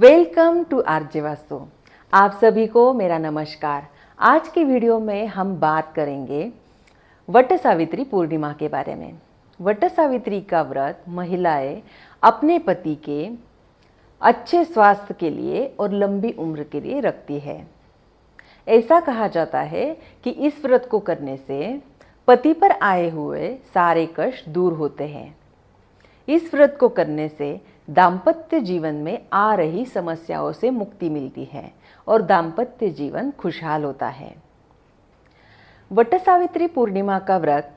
welcome to RJ vastu आप सभी को मेरा नमस्कार आज की वीडियो में हम बात करेंगे वट सावित्री पूर्णिमा के बारे में वट सावित्री का व्रत महिलाएं अपने पति के अच्छे स्वास्थ्य के लिए और लंबी उम्र के लिए रखती है ऐसा कहा जाता है कि इस व्रत को करने से पति पर आए हुए सारे कष्ट दूर होते हैं इस व्रत को करने से दाम्पत्य जीवन में आ रही समस्याओं से मुक्ति मिलती है और दाम्पत्य जीवन खुशहाल होता है वट सावित्री पूर्णिमा का व्रत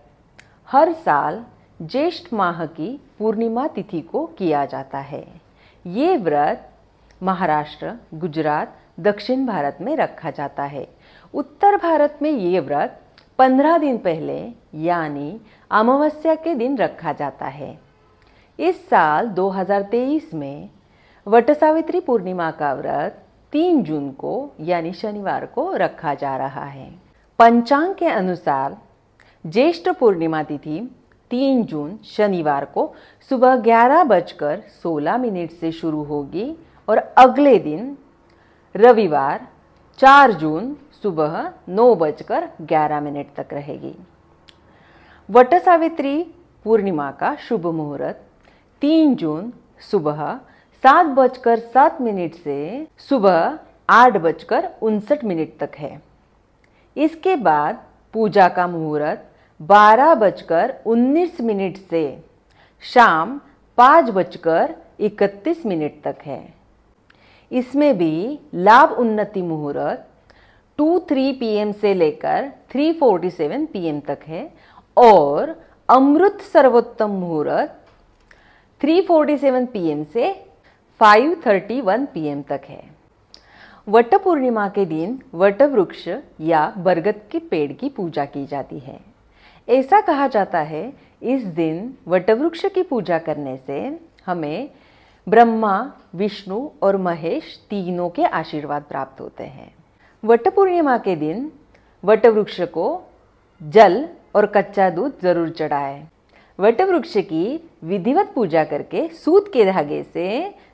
हर साल ज्येष्ठ माह की पूर्णिमा तिथि को किया जाता है ये व्रत महाराष्ट्र गुजरात दक्षिण भारत में रखा जाता है उत्तर भारत में ये व्रत पंद्रह दिन पहले यानी अमावस्या के दिन रखा जाता है इस साल 2023 में वट सावित्री पूर्णिमा का व्रत 3 जून को यानी शनिवार को रखा जा रहा है पंचांग के अनुसार ज्येष्ठ पूर्णिमा तिथि 3 जून शनिवार को सुबह ग्यारह बजकर सोलह मिनट से शुरू होगी और अगले दिन रविवार 4 जून सुबह नौ बजकर ग्यारह मिनट तक रहेगी वट सावित्री पूर्णिमा का शुभ मुहूर्त तीन जून सुबह सात बजकर सात मिनट से सुबह आठ बजकर उनसठ मिनट तक है इसके बाद पूजा का मुहूर्त बारह बजकर उन्नीस मिनट से शाम पाँच बजकर इकतीस मिनट तक है इसमें भी लाभ उन्नति मुहूर्त टू थ्री पी से लेकर थ्री फोर्टी सेवन पी तक है और अमृत सर्वोत्तम मुहूर्त 3:47 पीएम से 5:31 पीएम तक है वट पूर्णिमा के दिन वट वृक्ष या बरगद के पेड़ की पूजा की जाती है ऐसा कहा जाता है इस दिन वटवृक्ष की पूजा करने से हमें ब्रह्मा विष्णु और महेश तीनों के आशीर्वाद प्राप्त होते हैं वट पूर्णिमा के दिन वटवृक्ष को जल और कच्चा दूध जरूर चढ़ाएं वटवृक्ष की विधिवत पूजा करके सूत के धागे से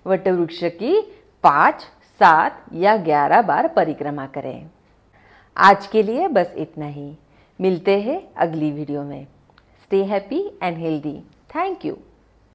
वटवृक्ष की पाँच सात या ग्यारह बार परिक्रमा करें आज के लिए बस इतना ही मिलते हैं अगली वीडियो में stay happy and healthy thank you